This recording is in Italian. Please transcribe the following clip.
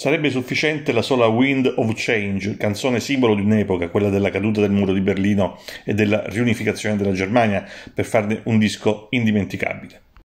Sarebbe sufficiente la sola Wind of Change, canzone simbolo di un'epoca, quella della caduta del muro di Berlino e della riunificazione della Germania, per farne un disco indimenticabile.